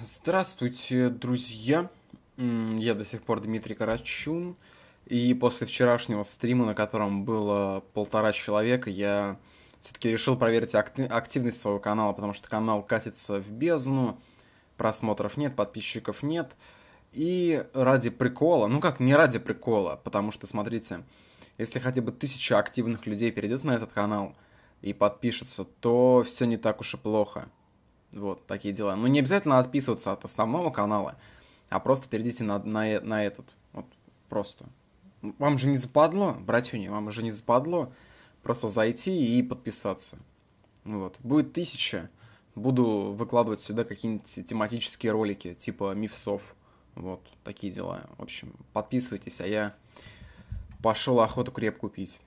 Здравствуйте, друзья! Я до сих пор Дмитрий Карачун, и после вчерашнего стрима, на котором было полтора человека, я все-таки решил проверить активность своего канала, потому что канал катится в бездну, просмотров нет, подписчиков нет. И ради прикола, ну как, не ради прикола, потому что, смотрите, если хотя бы тысяча активных людей перейдет на этот канал и подпишется, то все не так уж и плохо – вот, такие дела. Но ну, не обязательно отписываться от основного канала, а просто перейдите на, на, э, на этот. Вот, просто. Вам же не западло, братюни, вам же не западло просто зайти и подписаться. Вот. Будет тысяча. Буду выкладывать сюда какие-нибудь тематические ролики, типа мифсов. Вот, такие дела. В общем, подписывайтесь, а я пошел охоту крепку пить.